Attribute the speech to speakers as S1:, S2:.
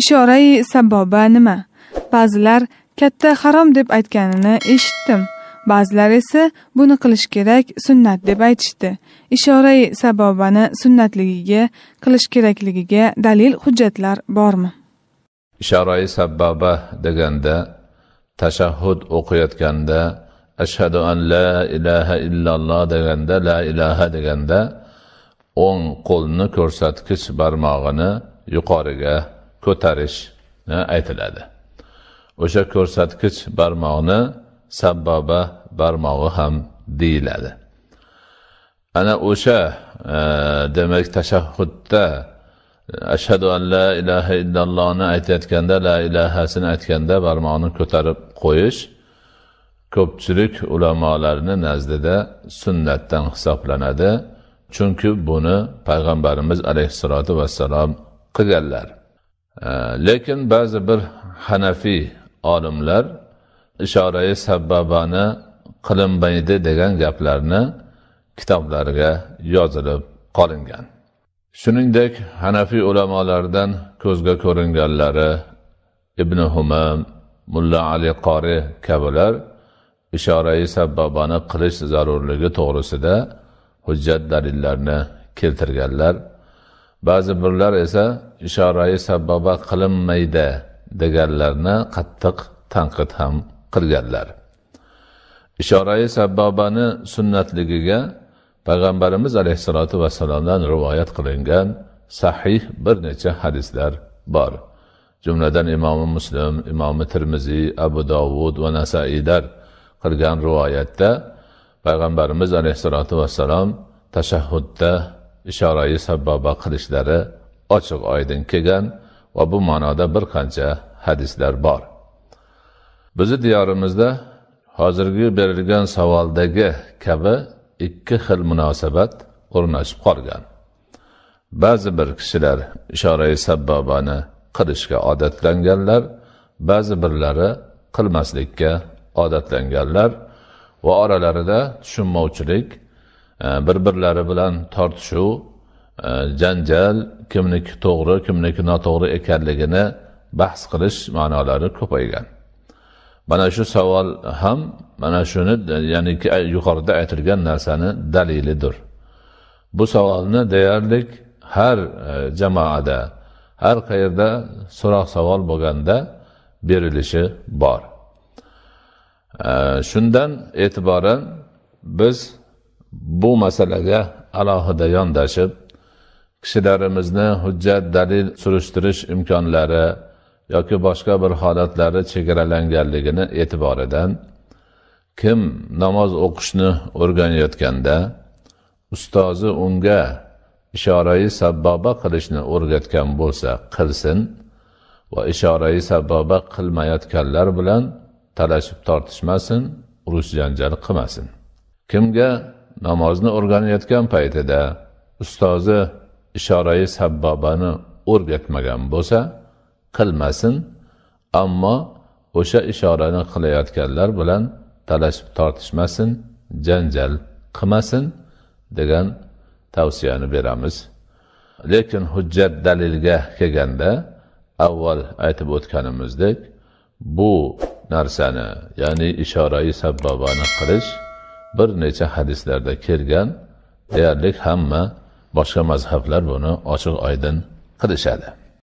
S1: Ishorai saboba nima? Ba'zilar katta harom deb aytganini eshitdim. Ba'zilar esa buni qilish kerak, sunnat deb aytishdi. Ishorai sabobani sunnatligiga, qilish kerakligiga dalil hujjatlar bormi? Ishorai sababa deganda tashahhud o'qiyotganda ashhadu an la ilaha illalloh deganda la ilaha deganda o'ng qo'lni ko'rsatkich barmog'ini yuqoriga ko'tarish aytiladi o'sha ko'rsatkich barmoqni sabboba barmog'i ham deyiladi ana o'sha e, demak tashahhudda ashhadu an la ilaha illallohni aytayotganda la ilahasini aytganda barmoqni ko'tarib qo'yish ko'pchilik ulamolarni nazdida sunnatdan hisoblanadi chunki buni payg'ambarimiz alayhissalotu vassalom qilganlar lekin ba'zi bir hanafiy olimlar ishorai sababani qilinmaydi degan gaplarni kitoblarga yozilib qolingan shuningdek hanafiy ulamolaridan ko'zga ko'ringanlari ibn humam mulla ali qori kabilar ishorai sababani qilish zarurligi to'g'risida hujjat dalillarni keltirganlar ba'zi birlar esa ishorai sababa qilinmaydi deganlarni qattiq tanqid ham qilganlar ishorai sabobani sunnatligiga payg'ambarimiz alayhissalotu vassalomdan rivoyat qilingan sahih bir necha hadislar bor jumladan imomi muslim imomi termiziy abu dovud va nasaiylar qilgan rivoyatda payg'ambarimiz alayhissalotu vassalom tashahhudda ishorai sababa qilishlari ochiq oydin kelgan va bu ma'noda bir qancha hadislar bor bizni diyorimizda hozirgi berilgan savoldagi kabi ikki xil munosabat o'rnashib qolgan ba'zi bir kishilar ishorai sababani qilishga odatlanganlar ba'zi birlari qilmaslikka odatlanganlar va oralarida tushunmovchilik bir birlari bilan tortishuv e, janjal kimniki to'g'ri kimniki noto'g'ri ekanligini bahs qilish ma'nolari ko'paygan mana shu savol ham mana shuni ya'ni yuqorida aytilgan narsani dalilidir bu savolni deyarli har e, jamoada har qayerda so'roq savol bo'lganda berilishi bor e, shundan e'tiboran biz bu masalaga alohida yondashib kishilarimizni hujjat dalil surishtirish imkonlari yoki boshqa bir holatlari chegaralanganligini e'tiboridan kim namoz o'qishni o'rganayotganda ustozi unga ishorai sabboba qilishni o'rgatgan bo'lsa qilsin va ishorai sabboba qilmayotganlar bilan talashib tortishmasin urush janjal qilmasin kimga namozni o'rganayotgan paytida ustozi ishorai sabbobani o'rgatmagan bo'lsa qilmasin ammo o'sha ishorani qilayotganlar bilan talashib tortishmasin janjal qilmasin degan tavsiyani beramiz lekin hujjat dalilga kelganda avval aytib o'tganimizdek bu narsani ya'ni ishorai sabbobani qilish bir necha hadislarda kelgan deyarli hamma boshqa mazhablar buni ochiq oydin qilishadi